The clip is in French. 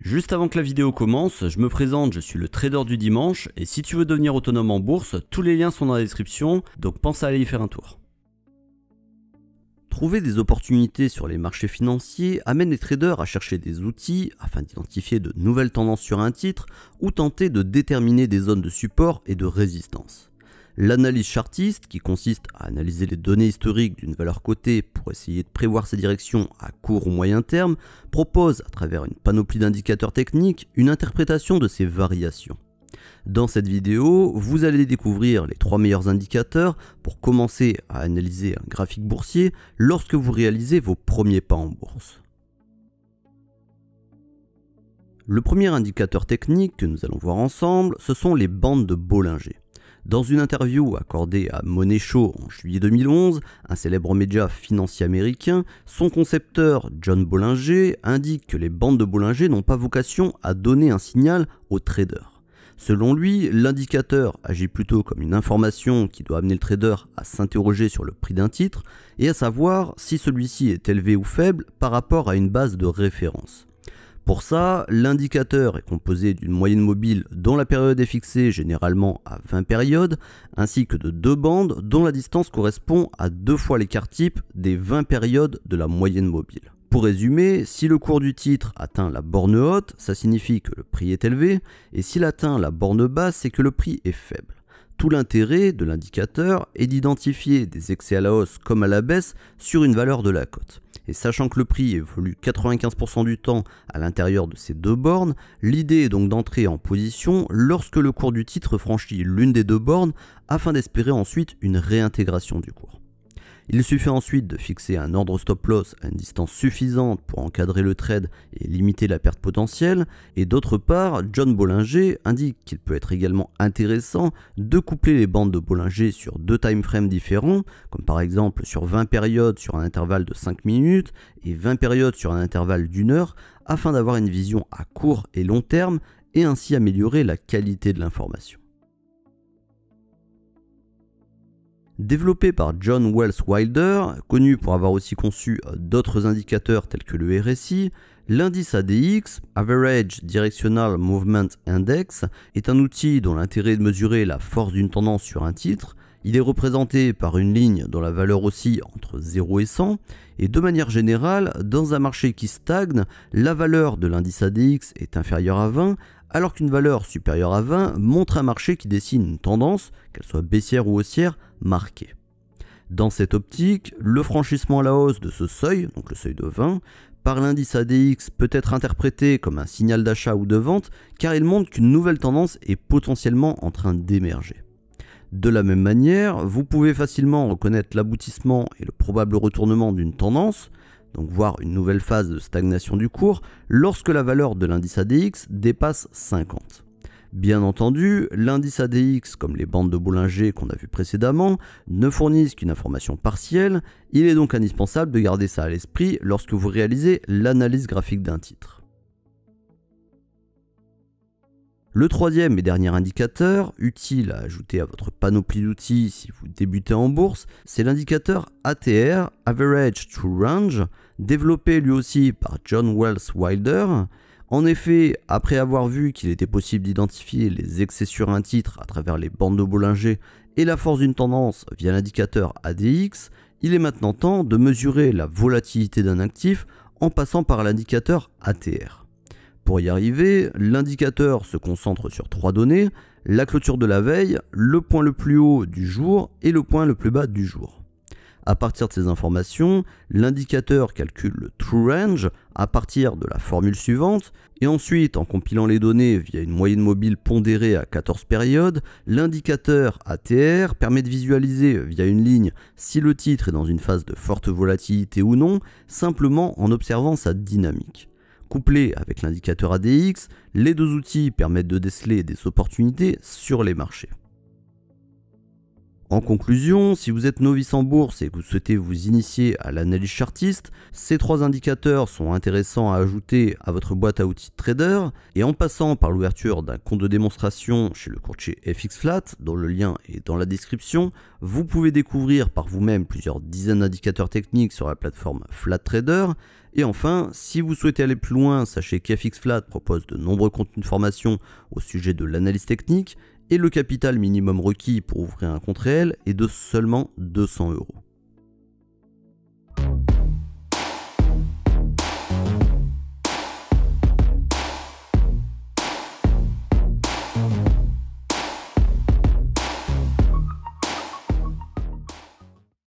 Juste avant que la vidéo commence, je me présente, je suis le trader du dimanche et si tu veux devenir autonome en bourse, tous les liens sont dans la description, donc pense à aller y faire un tour. Trouver des opportunités sur les marchés financiers amène les traders à chercher des outils afin d'identifier de nouvelles tendances sur un titre ou tenter de déterminer des zones de support et de résistance. L'analyse chartiste, qui consiste à analyser les données historiques d'une valeur cotée pour essayer de prévoir sa direction à court ou moyen terme, propose, à travers une panoplie d'indicateurs techniques, une interprétation de ces variations. Dans cette vidéo, vous allez découvrir les trois meilleurs indicateurs pour commencer à analyser un graphique boursier lorsque vous réalisez vos premiers pas en bourse. Le premier indicateur technique que nous allons voir ensemble, ce sont les bandes de Bollinger. Dans une interview accordée à Money Show en juillet 2011, un célèbre média financier américain, son concepteur John Bollinger indique que les bandes de Bollinger n'ont pas vocation à donner un signal au traders. Selon lui, l'indicateur agit plutôt comme une information qui doit amener le trader à s'interroger sur le prix d'un titre et à savoir si celui-ci est élevé ou faible par rapport à une base de référence. Pour ça, l'indicateur est composé d'une moyenne mobile dont la période est fixée généralement à 20 périodes, ainsi que de deux bandes dont la distance correspond à deux fois l'écart type des 20 périodes de la moyenne mobile. Pour résumer, si le cours du titre atteint la borne haute, ça signifie que le prix est élevé, et s'il atteint la borne basse, c'est que le prix est faible. Tout l'intérêt de l'indicateur est d'identifier des excès à la hausse comme à la baisse sur une valeur de la cote. Et sachant que le prix évolue 95% du temps à l'intérieur de ces deux bornes, l'idée est donc d'entrer en position lorsque le cours du titre franchit l'une des deux bornes afin d'espérer ensuite une réintégration du cours. Il suffit ensuite de fixer un ordre stop loss à une distance suffisante pour encadrer le trade et limiter la perte potentielle, et d'autre part, John Bollinger indique qu'il peut être également intéressant de coupler les bandes de Bollinger sur deux timeframes différents, comme par exemple sur 20 périodes sur un intervalle de 5 minutes et 20 périodes sur un intervalle d'une heure, afin d'avoir une vision à court et long terme et ainsi améliorer la qualité de l'information. Développé par John Wells Wilder, connu pour avoir aussi conçu euh, d'autres indicateurs tels que le RSI, l'indice ADX, Average Directional Movement Index, est un outil dont l'intérêt est de mesurer la force d'une tendance sur un titre. Il est représenté par une ligne dont la valeur oscille entre 0 et 100, et de manière générale, dans un marché qui stagne, la valeur de l'indice ADX est inférieure à 20, alors qu'une valeur supérieure à 20 montre un marché qui dessine une tendance, qu'elle soit baissière ou haussière, marquée. Dans cette optique, le franchissement à la hausse de ce seuil, donc le seuil de 20, par l'indice ADX peut être interprété comme un signal d'achat ou de vente car il montre qu'une nouvelle tendance est potentiellement en train d'émerger. De la même manière, vous pouvez facilement reconnaître l'aboutissement et le probable retournement d'une tendance, donc voir une nouvelle phase de stagnation du cours, lorsque la valeur de l'indice ADX dépasse 50. Bien entendu, l'indice ADX, comme les bandes de Bollinger qu'on a vu précédemment, ne fournissent qu'une information partielle, il est donc indispensable de garder ça à l'esprit lorsque vous réalisez l'analyse graphique d'un titre. Le troisième et dernier indicateur, utile à ajouter à votre panoplie d'outils si vous débutez en bourse, c'est l'indicateur ATR, Average True Range, développé lui aussi par John Wells Wilder. En effet, après avoir vu qu'il était possible d'identifier les excès sur un titre à travers les bandes de Bollinger et la force d'une tendance via l'indicateur ADX, il est maintenant temps de mesurer la volatilité d'un actif en passant par l'indicateur ATR. Pour y arriver, l'indicateur se concentre sur trois données, la clôture de la veille, le point le plus haut du jour et le point le plus bas du jour. À partir de ces informations, l'indicateur calcule le true range à partir de la formule suivante, et ensuite, en compilant les données via une moyenne mobile pondérée à 14 périodes, l'indicateur ATR permet de visualiser via une ligne si le titre est dans une phase de forte volatilité ou non, simplement en observant sa dynamique. Couplé avec l'indicateur ADX, les deux outils permettent de déceler des opportunités sur les marchés. En conclusion, si vous êtes novice en bourse et que vous souhaitez vous initier à l'analyse chartiste, ces trois indicateurs sont intéressants à ajouter à votre boîte à outils de trader et en passant par l'ouverture d'un compte de démonstration chez le courtier FX Flat, dont le lien est dans la description, vous pouvez découvrir par vous-même plusieurs dizaines d'indicateurs techniques sur la plateforme Flat Trader et enfin, si vous souhaitez aller plus loin, sachez qu'FX Flat propose de nombreux contenus de formation au sujet de l'analyse technique et le capital minimum requis pour ouvrir un compte réel est de seulement 200 euros.